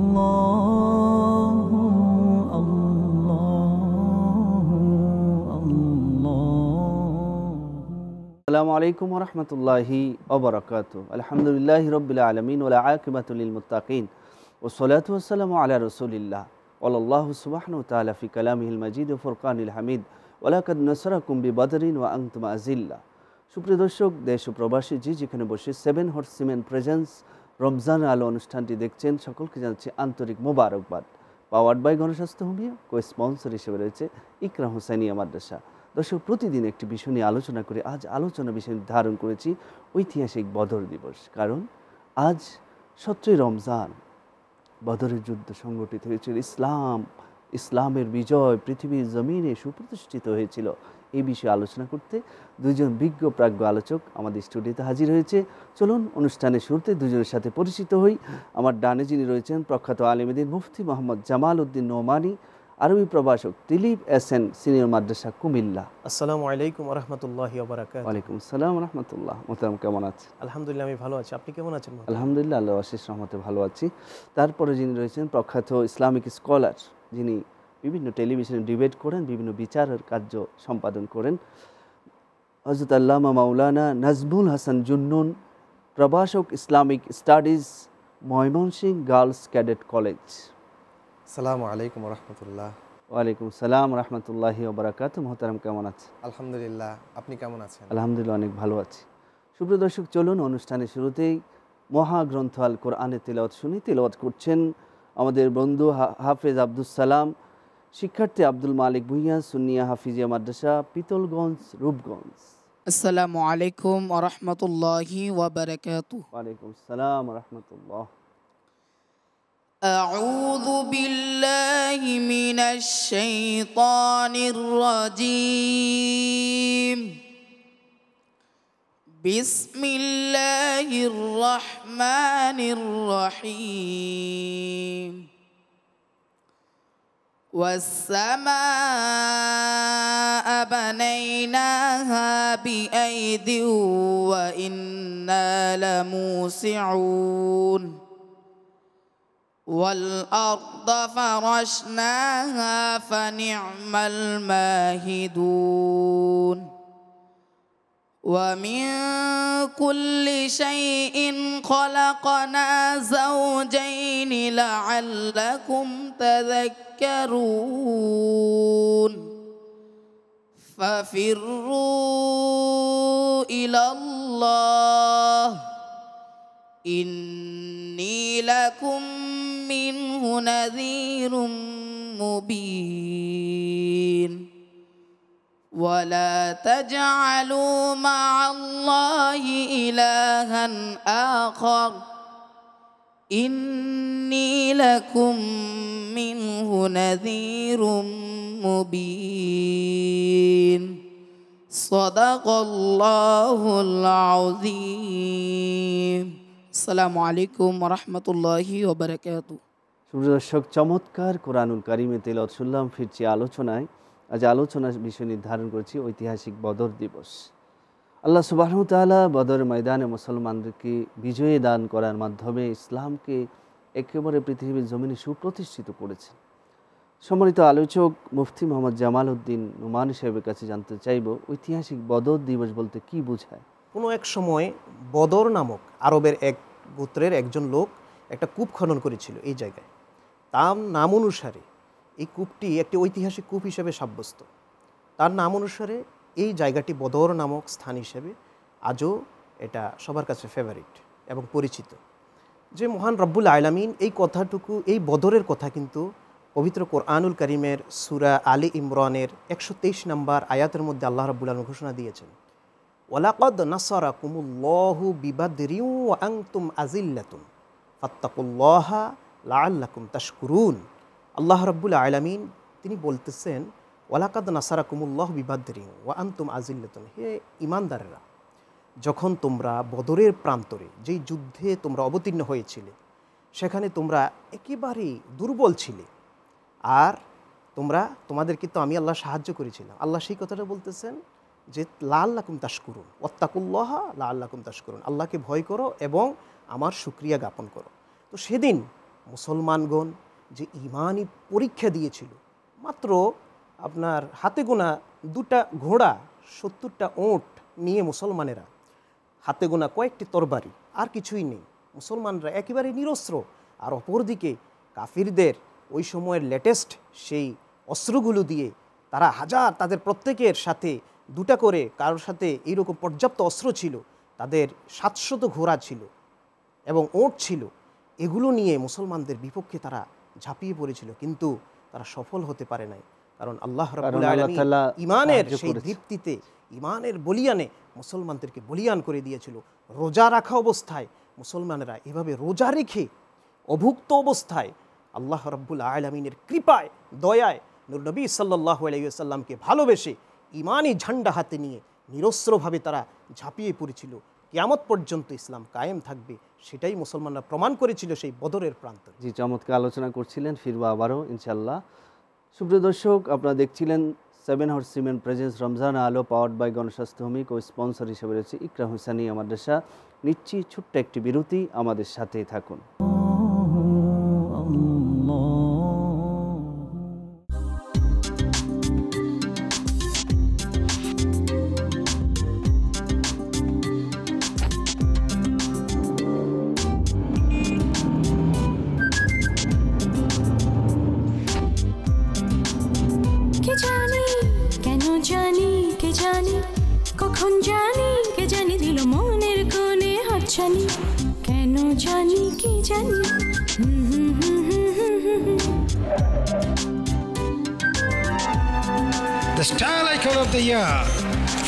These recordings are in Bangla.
আসসালামু আলাইকুম রহমতুল্লাহি ওবরাকাত আলহামদুলিল্লাহ রবিল আলমিন ওলা আকিমাতুলিল মুতাকিন ও সালাতাম আলা রসুলিল্লাহ ওল্লাহ সুবাহন তালাফি কালামহিল মজিদ হামিদ ওলাকাদ নসরা কুম্বি বদরিন ও আংতমা আজিল্লা সুপ্রিয় দর্শক দেশ প্রবাসী জি যেখানে বসে seven horse cement presents Ramzan আলো অনুষ্ঠানটি দেখছেন সকলকে জানাচ্ছি আন্তরিক মোবারকবাদ পাওয়ার্ড বাই গণস্বাস্থ্য হোমিও কো স্পন্সর হিসেবে রয়েছে ইকরাম হোসাইনিয়া মাদ্রাসা দর্শক প্রতিদিন একটি বিষয় নিয়ে আলোচনা করে আজ আলোচনা বিষয় ধারণ করেছি ঐতিহাসিক বদর দিবস কারণ আজ সত্যই রমজান বদরের যুদ্ধ সংগঠিত হয়েছিল ইসলাম ইসলামের বিজয় পৃথিবীর জমিনে সুপ্রতিষ্ঠিত হয়েছিল এই বিষয়ে আলোচনা করতে দুজন বিজ্ঞ প্রাজ্ঞ আলোচক আমাদের স্টুডিওতে হাজির হয়েছে চলুন অনুষ্ঠানের শুরুতে দুজনের সাথে পরিচিত হই আমার ডানে যিনি রয়েছেন প্রখ্যাত আলিমেদিন মুফতি মোহাম্মদ জামাল উদ্দিন নোমানি আরবি প্রভাষক দিলীপ এস এন সিনিয়র মাদ্রাসা কুমিল্লা আসসালামু আলাইকুম রহমতুল্লাহ ওয়ালাইকুম আসসালাম রহমতুল্লাহ মোতাম কেমন আছেন আলহামদুলিল্লাহ আমি ভালো আছি আপনি কেমন আছেন আলহামদুলিল্লাহ আল্লাহ আশিস রহমতে ভালো আছি তারপরে যিনি রয়েছেন প্রখ্যাত ইসলামিক স্কলার যিনি বিভিন্ন টেলিভিশনে ডিবেট করেন বিভিন্ন বিচারের কার্য সম্পাদন করেন হজরত আল্লামা মাওলানা নাজমুল হাসান জুন্নুন প্রভাষক Islamic studies Mymensingh girls cadet college সালামু আলাইকুম রহমতুল্লাহ ওয়ালাইকুম সালাম রহমতুল্লাহ ওবরাকাত মোহতারাম কেমন আছে আলহামদুলিল্লাহ আপনি কেমন আছেন আলহামদুলিল্লাহ অনেক ভালো আছি সুপ্রিয় দর্শক চলুন অনুষ্ঠানের শুরুতেই মহাগ্রন্থ আল কোরআনে তেলাওয়াত শুনি তেলাওয়াত করছেন আমাদের বন্ধু হাফেজ আব্দুল সালাম শিক্ষার্থী আব্দুল মালিক ভুইয়া হাফিজিয়া মাদ্রাসা মাদ্রাসা পিতলগঞ্জ রূপগঞ্জ আসসালামু আলাইকুম ওরহমতুল্লাহি ওয়াবারাকাতু ওয়ালাইকুম আসসালাম আলাইকম ওযা ওযা রাহমাতললাহি ওরহমতললাহি ওযা আলাইকম আসসালাম ওযা রাহমাতললাহ اعوذ بالله من الشيطان الرجيم بسم الله الرحمن الرحيم والسماء بنيناها بأيد وإنا لموسعون والأرض فرشناها فنعم الماهدون ومن كل شيء خلقنا زوجين لعلكم تذكرون ففروا إلى الله إني لكم منه نذير مبين ولا تجعلوا مع الله إلها آخر إني لكم منه نذير مبين صدق الله العظيم السلام عليكم ورحمة الله وبركاته সুদর্শক চমৎকার কোরআনুল কারিমে তেলত শুনলাম ফিরছি আলোচনায় আজ আলোচনার বিষয় নির্ধারণ করেছি ঐতিহাসিক বদর দিবস আল্লাহ সুবাহতালা বদর ময়দানে মুসলমানদেরকে বিজয়ী দান করার মাধ্যমে ইসলামকে একেবারে পৃথিবীর জমিনে সুপ্রতিষ্ঠিত করেছেন সম্মানিত আলোচক মুফতি মোহাম্মদ জামাল উদ্দিন নুমান সাহেবের কাছে জানতে চাইব ঐতিহাসিক বদর দিবস বলতে কি বোঝায় কোনো এক সময় বদর নামক আরবের এক গোত্রের একজন লোক একটা কূপ খনন করেছিল এই জায়গায় তার নাম অনুসারে এই কূপটি একটি ঐতিহাসিক কূপ হিসেবে সাব্যস্ত তার নাম অনুসারে এই জায়গাটি বদর নামক স্থান হিসেবে আজও এটা সবার কাছে ফেভারিট এবং পরিচিত যে মহান রব্বুল আয়লামিন এই কথাটুকু এই বদরের কথা কিন্তু পবিত্র কোরআনুল করিমের সুরা আলী ইমরানের একশো তেইশ নম্বর আয়াতের মধ্যে আল্লাহ রব্বুল আলম ঘোষণা দিয়েছেন ওয়ালাকদ নাসারা কুমুল্লাহু বিবাদিউ আংতুম আজিল্লাতুম আত্তাকুল্লাহা লাল্লাকুম তাশকুরুন আল্লাহ রব্বুল আলমিন তিনি বলতেছেন ওয়ালাকাদ নাসারাকুমুল্লাহ বিবাদ্রিন ওয়া আন্তুম আজিল্লতুন হে ইমানদারেরা যখন তোমরা বদরের প্রান্তরে যেই যুদ্ধে তোমরা অবতীর্ণ হয়েছিলে সেখানে তোমরা একেবারেই দুর্বল ছিলে আর তোমরা তোমাদেরকে তো আমি আল্লাহ সাহায্য করেছিলাম আল্লাহ সেই কথাটা বলতেছেন যে লাকুম তাস করুন অত্তাকুল্লাহ আল্লাকুম তাস করুন আল্লাহকে ভয় করো এবং আমার সুক্রিয়া জ্ঞাপন করো তো সেদিন মুসলমানগণ যে ইমানই পরীক্ষা দিয়েছিল মাত্র আপনার হাতে গোনা দুটা ঘোড়া সত্তরটা ওঁট নিয়ে মুসলমানেরা হাতে গোনা কয়েকটি তরবারি আর কিছুই নেই মুসলমানরা একেবারে নিরস্ত্র আর অপরদিকে কাফিরদের ওই সময়ের লেটেস্ট সেই অস্ত্রগুলো দিয়ে তারা হাজার তাদের প্রত্যেকের সাথে দুটা করে কারোর সাথে এইরকম পর্যাপ্ত অস্ত্র ছিল তাদের সাতশত ঘোড়া ছিল এবং ওঁট ছিল এগুলো নিয়ে মুসলমানদের বিপক্ষে তারা ঝাঁপিয়ে পড়েছিল কিন্তু তারা সফল হতে পারে নাই কারণ আল্লাহ ইমানের সেই ভিত্তিতে ইমানের বলিয়ানে মুসলমানদেরকে বলিয়ান করে দিয়েছিল রোজা রাখা অবস্থায় মুসলমানেরা এভাবে রোজা রেখে অভুক্ত অবস্থায় আল্লাহ রব্বুল আলমিনের কৃপায় দয়ায় নুরনবী সাল্লাহ আলাইসাল্লামকে ভালোবেসে ইমানই ঝান্ডা হাতে নিয়ে নিরস্ত্রভাবে তারা ঝাঁপিয়ে পড়েছিল কিয়ামত পর্যন্ত ইসলাম কায়েম থাকবে সেটাই মুসলমানরা প্রমাণ করেছিল সেই বদরের প্রান্ত জি চমৎকার আলোচনা করছিলেন ফিরবো আবারও ইনশাল্লাহ সুপ্রিয় দর্শক আপনারা দেখছিলেন seven horse cement presents Ramzan আলো পাওয়ার বাই গণস্বাস্থ্য হোমিক ও স্পন্সর হিসেবে রয়েছে ইকরা হুসানি আমার সাথে নিচ্ছি ছোট্ট একটি বিরতি আমাদের সাথেই থাকুন की जानी The Style Icon of the Year.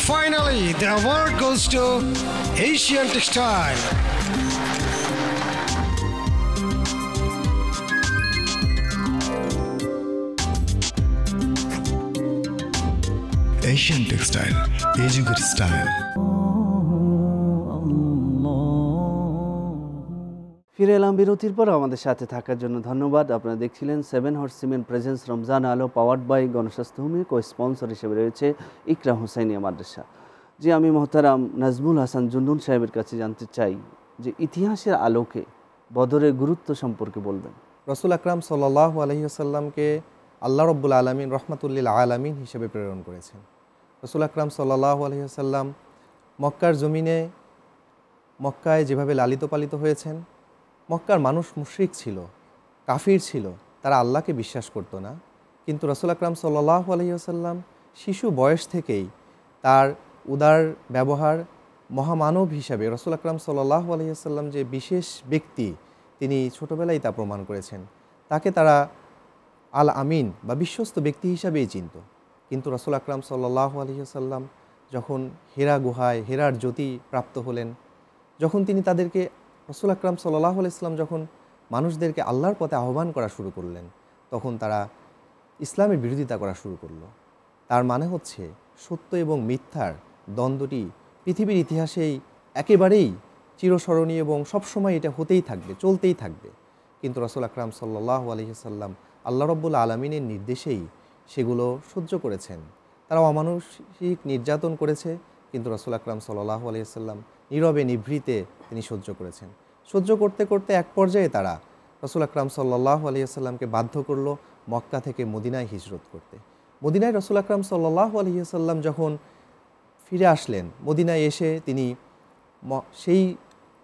Finally, the award goes to Asian Textile. Asian Textile, Ejugar Style. ফিরে এলাম বিরতির পর আমাদের সাথে থাকার জন্য ধন্যবাদ আপনারা দেখছিলেন seven horse cement presents Ramzan আলো পাওয়ার্ড বাই গণস্বাস্থ্যভূমি কো স্পন্সর হিসেবে রয়েছে ইকরা হোসাইনিয়া মাদ্রাসা যে আমি মোহতারাম নাজমুল হাসান জুন্নুন সাহেবের কাছে জানতে চাই যে ইতিহাসের আলোকে বদরের গুরুত্ব সম্পর্কে বলবেন রসুল আকরাম সাল্লাহ আলহিহাসাল্লামকে আল্লাহ রব্বুল আলমিন রহমাতুল্লিল আলমিন হিসেবে প্রেরণ করেছেন রসুল আকরাম সাল্লাহ আলহিহাসাল্লাম মক্কার জমিনে মক্কায় যেভাবে লালিত পালিত হয়েছেন মক্কার মানুষ মুশ্রিক ছিল কাফির ছিল তারা আল্লাহকে বিশ্বাস করতো না কিন্তু রসুল আকরাম সাল্লাহ আলহিহাসাল্লাম শিশু বয়স থেকেই তার উদার ব্যবহার মহামানব হিসাবে রসুল আকরাম সাল্লাহ আলহিহাসাল্লাম যে বিশেষ ব্যক্তি তিনি ছোটোবেলায় তা প্রমাণ করেছেন তাকে তারা আল আমিন বা বিশ্বস্ত ব্যক্তি হিসাবেই চিনত কিন্তু রসুল আকরাম সাল্লাহ আলহিহাসাল্লাম যখন হেরা গুহায় হেরার জ্যোতি প্রাপ্ত হলেন যখন তিনি তাদেরকে রসুল আকরাম সাল্লাহ ইসলাম যখন মানুষদেরকে আল্লাহর পথে আহ্বান করা শুরু করলেন তখন তারা ইসলামের বিরোধিতা করা শুরু করলো তার মানে হচ্ছে সত্য এবং মিথ্যার দ্বন্দ্বটি পৃথিবীর ইতিহাসেই একেবারেই চিরস্মরণীয় এবং সবসময় এটা হতেই থাকবে চলতেই থাকবে কিন্তু রসুল আকরাম সাল্লাহ আলহিসাল্লাম আল্লাহ রব্বুল আলমিনের নির্দেশেই সেগুলো সহ্য করেছেন তারা অমানসিক নির্যাতন করেছে কিন্তু রসুল আকরাম সাল্লাহ আলহিসাল্লাম নীরবে নিভৃতে তিনি সহ্য করেছেন সহ্য করতে করতে এক পর্যায়ে তারা রসুল আকরাম সাল্লাহ আলিয়াল্লামকে বাধ্য করল মক্কা থেকে মদিনায় হিজরত করতে মদিনায় রসুল আকরাম সাল্লাহ আলিয়াল্লাম যখন ফিরে আসলেন মদিনায় এসে তিনি সেই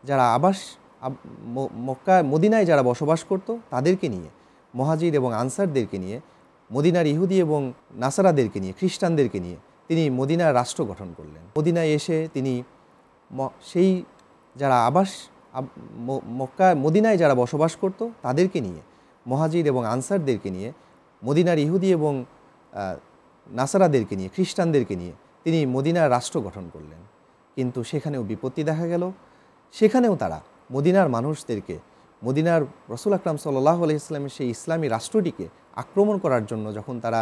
যারা আবাস মক্কা মদিনায় যারা বসবাস করত তাদেরকে নিয়ে মহাজির এবং আনসারদেরকে নিয়ে মদিনার ইহুদি এবং নাসারাদেরকে নিয়ে খ্রিস্টানদেরকে নিয়ে তিনি মদিনার রাষ্ট্র গঠন করলেন মদিনায় এসে তিনি সেই যারা আবাস মক্কা মদিনায় যারা বসবাস করত তাদেরকে নিয়ে মহাজির এবং আনসারদেরকে নিয়ে মদিনার ইহুদি এবং নাসারাদেরকে নিয়ে খ্রিস্টানদেরকে নিয়ে তিনি মদিনার রাষ্ট্র গঠন করলেন কিন্তু সেখানেও বিপত্তি দেখা গেল সেখানেও তারা মদিনার মানুষদেরকে মদিনার রসুল আকরাম সাল্লাহ ইসলামের সেই ইসলামী রাষ্ট্রটিকে আক্রমণ করার জন্য যখন তারা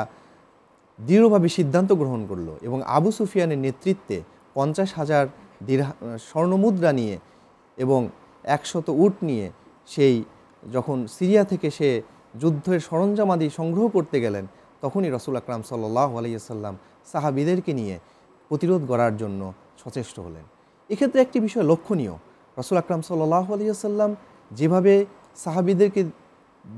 দৃঢ়ভাবে সিদ্ধান্ত গ্রহণ করলো এবং আবু সুফিয়ানের নেতৃত্বে পঞ্চাশ হাজার দীর্ঘ স্বর্ণমুদ্রা নিয়ে এবং একশত উট নিয়ে সেই যখন সিরিয়া থেকে সে যুদ্ধের সরঞ্জামাদি সংগ্রহ করতে গেলেন তখনই রসুল আকরাম সাল্লাহ আলাইসাল্লাম সাহাবিদেরকে নিয়ে প্রতিরোধ করার জন্য সচেষ্ট হলেন এক্ষেত্রে একটি বিষয় লক্ষণীয় রসুল আকরাম সাল্লাহ আলিয়াল্লাম যেভাবে সাহাবিদেরকে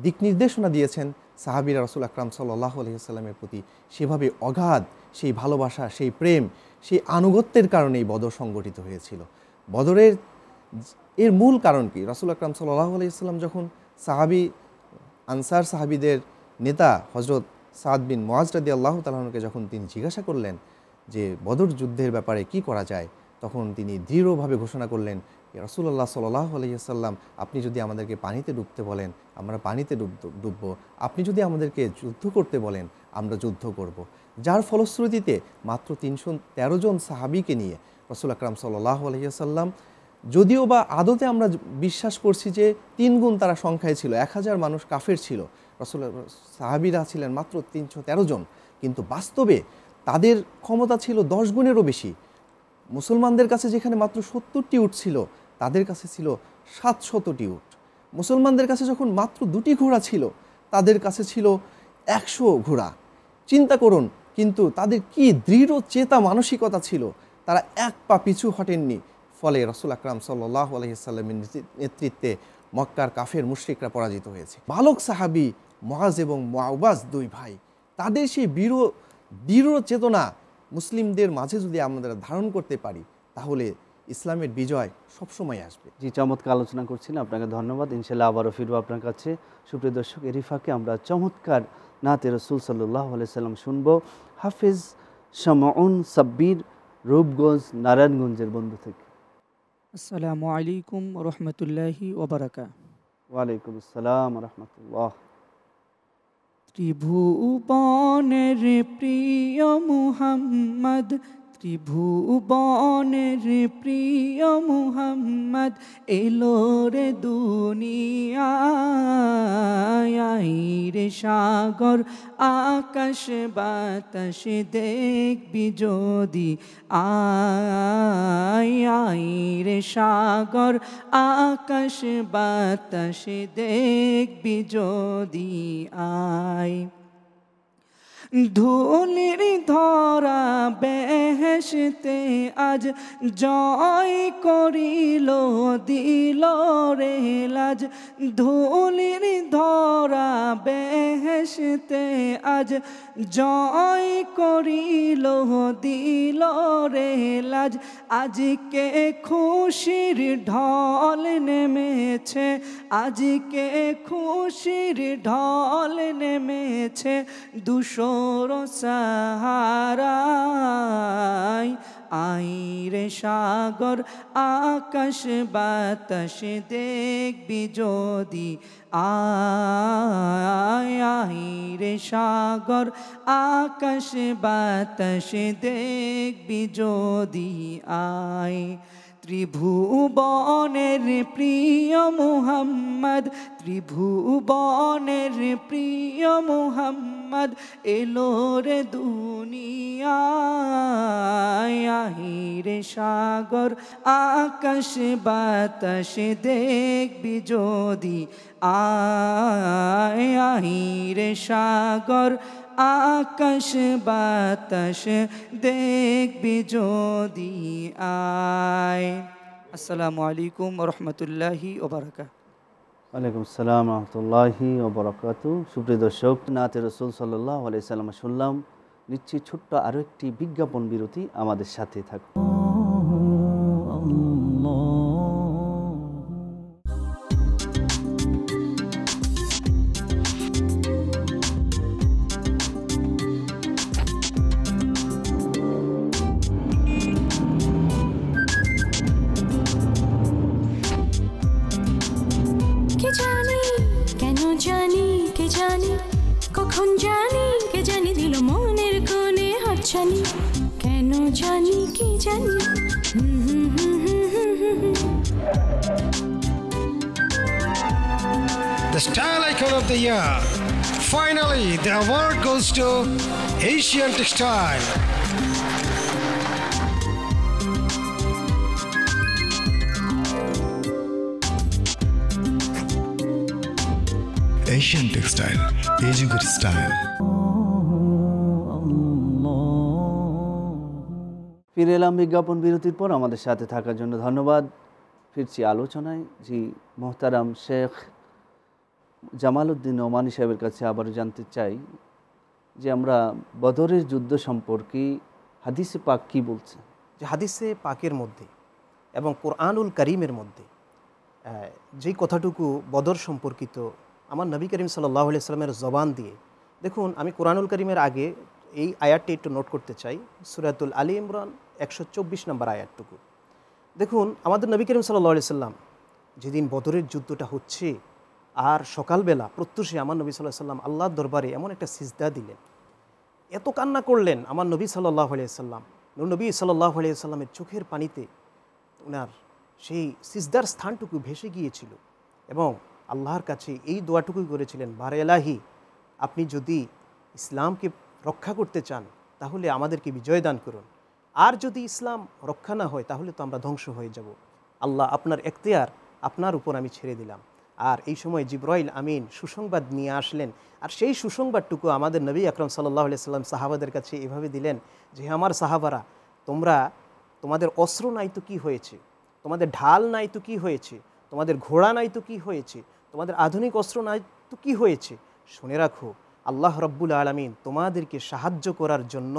দিক নির্দেশনা দিয়েছেন সাহাবিরা রসুল আকরাম সাল্লাহ আলহিহাস্লামের প্রতি সেভাবে অগাধ সেই ভালোবাসা সেই প্রেম সেই আনুগত্যের কারণেই বদর সংগঠিত হয়েছিল বদরের এর মূল কারণ কি রাসুল আকরাম সাল্লাহ আলাইসাল্লাম যখন সাহাবি আনসার সাহাবিদের নেতা হজরত সাদ বিন মোয়াজ রাদি আল্লাহ তালাহনকে যখন তিনি জিজ্ঞাসা করলেন যে বদর যুদ্ধের ব্যাপারে কি করা যায় তখন তিনি দৃঢ়ভাবে ঘোষণা করলেন রসুল্লাহ সাল্লাহ আলহিহাল্লাম আপনি যদি আমাদেরকে পানিতে ডুবতে বলেন আমরা পানিতে ডুব ডুবব আপনি যদি আমাদেরকে যুদ্ধ করতে বলেন আমরা যুদ্ধ করব। যার ফলশ্রুতিতে মাত্র তিনশো জন সাহাবিকে নিয়ে রসুল আকরাম সাল্লাহ আলহিহাল্লাম যদিও বা আদতে আমরা বিশ্বাস করছি যে তিন গুণ তারা সংখ্যায় ছিল এক হাজার মানুষ কাফের ছিল রসুল সাহাবিরা ছিলেন মাত্র তিনশো তেরো জন কিন্তু বাস্তবে তাদের ক্ষমতা ছিল দশ গুণেরও বেশি মুসলমানদের কাছে যেখানে মাত্র সত্তরটি উট ছিল তাদের কাছে ছিল সাতশতটি উট মুসলমানদের কাছে যখন মাত্র দুটি ঘোড়া ছিল তাদের কাছে ছিল একশো ঘোড়া চিন্তা করুন কিন্তু তাদের কি দৃঢ় চেতা মানসিকতা ছিল তারা এক পা পিছু হটেননি ফলে রসুল আকরাম সাল্লাহ আলহিসাল্লামের নেতৃত্বে মক্কার কাফের মুশ্রিকরা পরাজিত হয়েছে বালক সাহাবি মহাজ এবং মাওবাজ দুই ভাই তাদের সেই বীর দৃঢ় চেতনা মুসলিমদের মাঝে যদি আমরা ধারণ করতে পারি তাহলে ইসলামের বিজয় সবসময় আসবে জি চমৎকার আলোচনা করছেন আপনাকে ধন্যবাদ ইনশাল্লাহ আবারও ফিরবো আপনার কাছে সুপ্রিয় দর্শক এরিফাকে আমরা চমৎকার নাতে রসুল সাল্লাহ আলাইসাল্লাম শুনব হাফিজ শামাউন সাব্বির রূপগঞ্জ নারায়ণগঞ্জের বন্ধু থেকে السلام عليكم ورحمة الله وبركاته وعليكم السلام ورحمة الله ত্রিভুবনের প্রিয় মুহাম্মদ ত্রিভুবনের প্রিয় মুহাম্মদ এলো রে দুনিয়ায় রে সাগর আকাশ বাতাস দেখবি যদি আয় রে সাগর আকাশ বাতাস দেখবি যদি আয় ধুলির ধরা বেহেসতে আজ জয় করিল দিল রে লাজ ধুলির ধরা বেহেসতে আজ জয় করিল দিল রে লাজ আজকে খুশির ঢল নেমেছে আজকে খুশির ঢল নেমেছে দুশো সাহারাই আই রে সাগর আকাশ বাতাস দেখবি যদি আই রে সাগর আকাশ বাতাস দেখবি যদি আয় ত্রিভুবনের প্রিয় মুহাম্মদ ত্রিভুবনের প্রিয় মুহাম্মদ এলো রে দুনিয়াহিরে সাগর আকাশ বাতাস দেখবি যদি আহিরে সাগর আকাশ বাতাস দেখবি যদি আয় আসসালামু আলাইকুম রহমতুল্লাহি ওবরাকা ওয়ালাইকুম আসসালাম রহমতুল্লাহি ওবরাকাত সুপ্রিয় দর্শক নাতে রসুল সাল্লাহ আলাইসাল্লাম শুনলাম নিচ্ছি ছোট্ট আরও একটি বিজ্ঞাপন বিরতি আমাদের সাথে থাকুন The Style Icon of the Year. Finally, the award goes to Asian Textile. Asian Textile, Ejugar Style. ফিরে এলাম বিজ্ঞাপন বিরতির পর আমাদের সাথে থাকার জন্য ধন্যবাদ ফিরছি আলোচনায় জি মোহতারাম শেখ জামাল উদ্দিন ওমানি সাহেবের কাছে আবারও জানতে চাই যে আমরা বদরের যুদ্ধ সম্পর্কে হাদিসে পাক কি বলছে যে হাদিসে পাকের মধ্যে এবং কোরআনুল করিমের মধ্যে যেই কথাটুকু বদর সম্পর্কিত আমার নবী করিম সাল্লাহ সাল্লামের জবান দিয়ে দেখুন আমি কোরআনুল করিমের আগে এই আয়ারটি একটু নোট করতে চাই সুরাতুল আলী ইমরান একশো চব্বিশ নম্বর আয়াতটুকু দেখুন আমাদের নবী করিম সাল্লা সাল্লাম যেদিন বদরের যুদ্ধটা হচ্ছে আর সকালবেলা প্রত্যুষে আমার নবী সাল্লাহ সাল্লাম আল্লাহর দরবারে এমন একটা সিজদা দিলেন এত কান্না করলেন আমার নবী সাল্লাহ আলিয়াল্লাম নবী সাল্লাহ আলিয়াল্লামের চোখের পানিতে ওনার সেই সিজদার স্থানটুকু ভেসে গিয়েছিল এবং আল্লাহর কাছে এই দোয়াটুকুই করেছিলেন বারে আলাহি আপনি যদি ইসলামকে রক্ষা করতে চান তাহলে আমাদেরকে বিজয় দান করুন আর যদি ইসলাম রক্ষা না হয় তাহলে তো আমরা ধ্বংস হয়ে যাব আল্লাহ আপনার এখতিয়ার আপনার উপর আমি ছেড়ে দিলাম আর এই সময় জিব্রাইল আমিন সুসংবাদ নিয়ে আসলেন আর সেই সুসংবাদটুকু আমাদের নবী আকরম সাল্লাহ সাল্লাম সাহাবাদের কাছে এভাবে দিলেন যে আমার সাহাবারা তোমরা তোমাদের অস্ত্র নাই তো কী হয়েছে তোমাদের ঢাল নাই তো কী হয়েছে তোমাদের ঘোড়া নাই তো কী হয়েছে তোমাদের আধুনিক অস্ত্র নাই তো কী হয়েছে শুনে রাখো আল্লাহ রব্বুল আলমিন তোমাদেরকে সাহায্য করার জন্য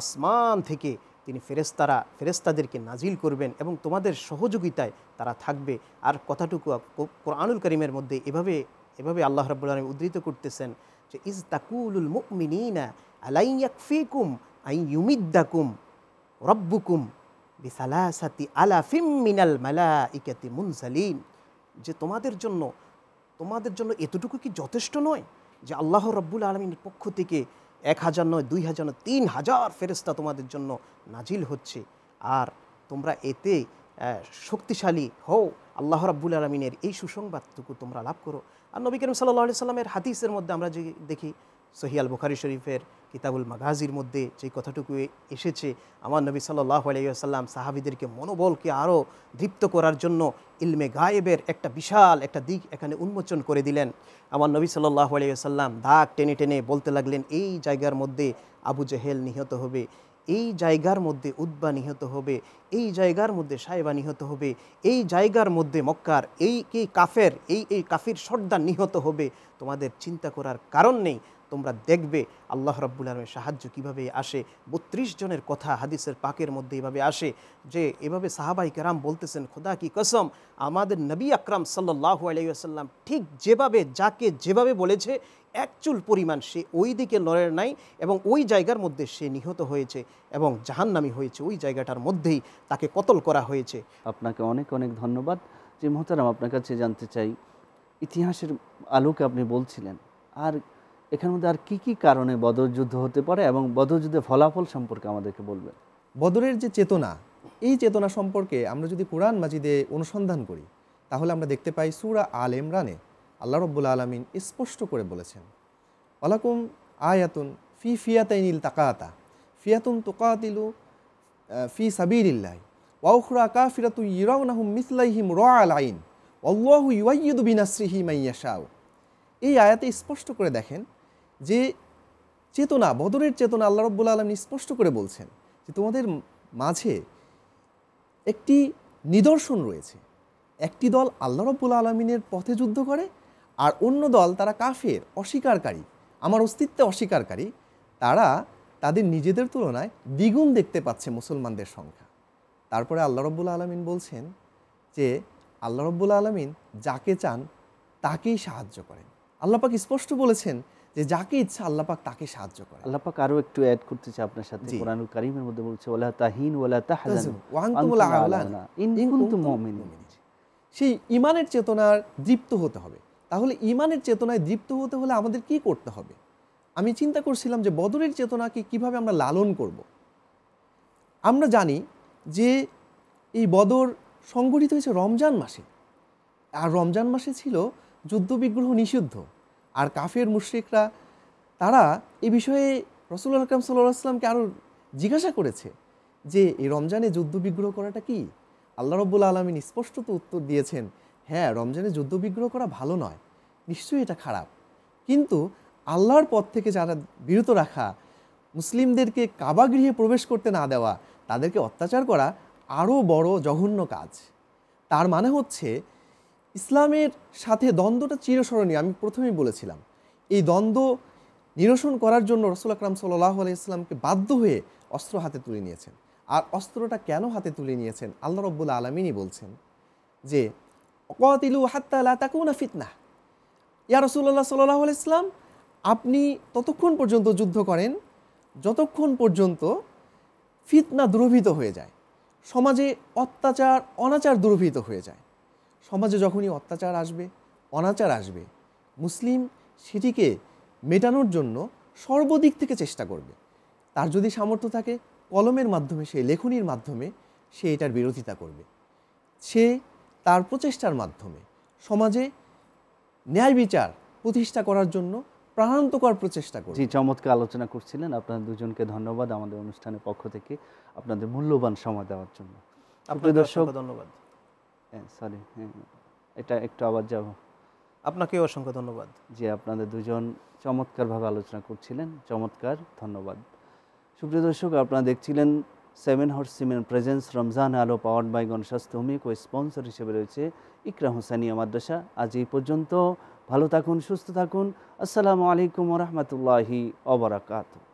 আসমান থেকে তিনি ফেরেস্তারা ফেরেস্তাদেরকে নাজিল করবেন এবং তোমাদের সহযোগিতায় তারা থাকবে আর কথাটুকু কোরআনুল করিমের মধ্যে এভাবে এভাবে আল্লাহ রাবুল আলম উদ্ধৃত করতেছেন যে ইজ তাকুলুল মুকমিনা আই ইউমিদ্দাকুম রব্বুকুম বিসালাসাতি ফিম মিনাল মালা ইকাতি মুনসালিন যে তোমাদের জন্য তোমাদের জন্য এতটুকু কি যথেষ্ট নয় যে আল্লাহ রব্বুল আলমিনের পক্ষ থেকে এক হাজার নয় দুই হাজার নয় তিন হাজার ফেরিস্তা তোমাদের জন্য নাজিল হচ্ছে আর তোমরা এতে শক্তিশালী হও আল্লাহ রাব্বুল আলমিনের এই সুসংবাদটুকু তোমরা লাভ করো আর নবী করিম সাল্লাহ সাল্লামের হাদিসের মধ্যে আমরা যে দেখি সহিয়াল বুখারি শরীফের কিতাবুল মাগাজির মধ্যে যে কথাটুকু এসেছে আমার নবী সাল্লাহ আলাইসাল্লাম সাহাবিদেরকে মনোবলকে আরও দৃপ্ত করার জন্য ইলমে গায়েবের একটা বিশাল একটা দিক এখানে উন্মোচন করে দিলেন আমার নবী সাল্লাহ আলাইসাল্লাম দাগ টেনে টেনে বলতে লাগলেন এই জায়গার মধ্যে আবু জেহেল নিহত হবে এই জায়গার মধ্যে উদ্বা নিহত হবে এই জায়গার মধ্যে সাহেবা নিহত হবে এই জায়গার মধ্যে মক্কার এই কি কাফের এই এই কাফির সর্দার নিহত হবে তোমাদের চিন্তা করার কারণ নেই তোমরা দেখবে আল্লাহ রব্বুল আলমের সাহায্য কিভাবে আসে বত্রিশ জনের কথা হাদিসের পাকের মধ্যে এভাবে আসে যে এভাবে সাহাবাই কেরাম বলতেছেন খোদা কি কসম আমাদের নবী আকরাম সাল্লাহ আলাইসাল্লাম ঠিক যেভাবে যাকে যেভাবে বলেছে একচুল পরিমাণ সে ওই দিকে লড়ের নাই এবং ওই জায়গার মধ্যে সে নিহত হয়েছে এবং জাহান্নামি হয়েছে ওই জায়গাটার মধ্যেই তাকে কতল করা হয়েছে আপনাকে অনেক অনেক ধন্যবাদ যে মহতারাম আপনার কাছে জানতে চাই ইতিহাসের আলোকে আপনি বলছিলেন আর এখানে মধ্যে আর কি কি কারণে বদরযুদ্ধ হতে পারে এবং বদরযুদ্ধের ফলাফল সম্পর্কে আমাদেরকে বলবেন বদরের যে চেতনা এই চেতনা সম্পর্কে আমরা যদি কোরআন মাজিদে অনুসন্ধান করি তাহলে আমরা দেখতে পাই সুরা আল ইমরানে আল্লাহ রব্বুল আলমিন স্পষ্ট করে বলেছেন অলাকুম আয়াতুন ফি ইল তাকাতা ফিয়াতুন তোকাতিলু ফি সাবির কা ওয়াউখরা কাফিরাতু ইরাউনাহুম মিসলাইহিম র আল আইন অল্লাহু ইউআইদু বিনাশ্রিহিম শাহ এই আয়াতে স্পষ্ট করে দেখেন যে চেতনা বদরের চেতনা আল্লাহ রব্বুল আলম স্পষ্ট করে বলছেন যে তোমাদের মাঝে একটি নিদর্শন রয়েছে একটি দল আল্লাহ রব্বুল আলমিনের পথে যুদ্ধ করে আর অন্য দল তারা কাফের অস্বীকারী আমার অস্তিত্বে অস্বীকারী তারা তাদের নিজেদের তুলনায় দ্বিগুণ দেখতে পাচ্ছে মুসলমানদের সংখ্যা তারপরে আল্লাহ রব্বুল আলমিন বলছেন যে আল্লাহ রব্বুল আলমিন যাকে চান তাকেই সাহায্য করেন আল্লাপাক স্পষ্ট বলেছেন যে যাকে ইচ্ছা আল্লাপাক তাকে সাহায্য করে আল্লাপাক আরো একটু অ্যাড করতে চাই আপনার সাথে কোরআনুল কারিমের মধ্যে বলছে ওয়ালা তাহিন ওয়ালা তাহজান ওয়ান্তুমুল ইন সেই ইমানের চেতনার দীপ্ত হতে হবে তাহলে ইমানের চেতনায় দীপ্ত হতে হলে আমাদের কি করতে হবে আমি চিন্তা করছিলাম যে বদরের চেতনাকে কিভাবে আমরা লালন করব। আমরা জানি যে এই বদর সংগঠিত হয়েছে রমজান মাসে আর রমজান মাসে ছিল যুদ্ধবিগ্রহ নিষিদ্ধ আর কাফের মুশ্রিকরা তারা এ বিষয়ে রসুল আকরাম সাল্লাহ আসলামকে আরও জিজ্ঞাসা করেছে যে এই রমজানে যুদ্ধবিগ্রহ করাটা কি আল্লাহ রব্বুল আলমিন স্পষ্টত উত্তর দিয়েছেন হ্যাঁ রমজানে যুদ্ধবিগ্রহ করা ভালো নয় নিশ্চয়ই এটা খারাপ কিন্তু আল্লাহর পথ থেকে যারা বিরত রাখা মুসলিমদেরকে কাবা গৃহে প্রবেশ করতে না দেওয়া তাদেরকে অত্যাচার করা আরও বড় জঘন্য কাজ তার মানে হচ্ছে ইসলামের সাথে দ্বন্দ্বটা চিরস্মরণীয় আমি প্রথমেই বলেছিলাম এই দ্বন্দ্ব নিরসন করার জন্য রসুল আকরাম সাল্লাহ ইসলামকে বাধ্য হয়ে অস্ত্র হাতে তুলে নিয়েছেন আর অস্ত্রটা কেন হাতে তুলে নিয়েছেন আল্লাহ রব্বুল আলমিনই বলছেন যে অকাতিলু হাত্তালা না ফিতনা ইয়া রসুল্লাহ সাল্লাহ ইসলাম আপনি ততক্ষণ পর্যন্ত যুদ্ধ করেন যতক্ষণ পর্যন্ত ফিতনা দুরভিত হয়ে যায় সমাজে অত্যাচার অনাচার দুরভিত হয়ে যায় সমাজে যখনই অত্যাচার আসবে অনাচার আসবে মুসলিম সেটিকে মেটানোর জন্য সর্বদিক থেকে চেষ্টা করবে তার যদি সামর্থ্য থাকে কলমের মাধ্যমে সে লেখনির মাধ্যমে সে এটার বিরোধিতা করবে সে তার প্রচেষ্টার মাধ্যমে সমাজে ন্যায় বিচার প্রতিষ্ঠা করার জন্য প্রাণান্তকর প্রচেষ্টা করবে জি চমৎকার আলোচনা করছিলেন আপনার দুজনকে ধন্যবাদ আমাদের অনুষ্ঠানের পক্ষ থেকে আপনাদের মূল্যবান সময় দেওয়ার জন্য আপনার দর্শক ধন্যবাদ সরি হ্যাঁ, হ্যাঁ, এটা একটু আবার যাব আপনাকে অসংখ্য ধন্যবাদ যে আপনাদের দুজন চমৎকারভাবে আলোচনা করছিলেন চমৎকার ধন্যবাদ সুপ্রিয় দর্শক আপনারা দেখছিলেন seven horse cement presents Ramzan আলো পাওয়ার বাই গণস্বাস্থ্যমিক ও স্পন্সর হিসেবে রয়েছে ইকরা হোসানিয়া মাদ্রাসা আজ এই পর্যন্ত ভালো থাকুন সুস্থ থাকুন আসসালামু আলাইকুম রহমতুল্লাহি অবরাকাতু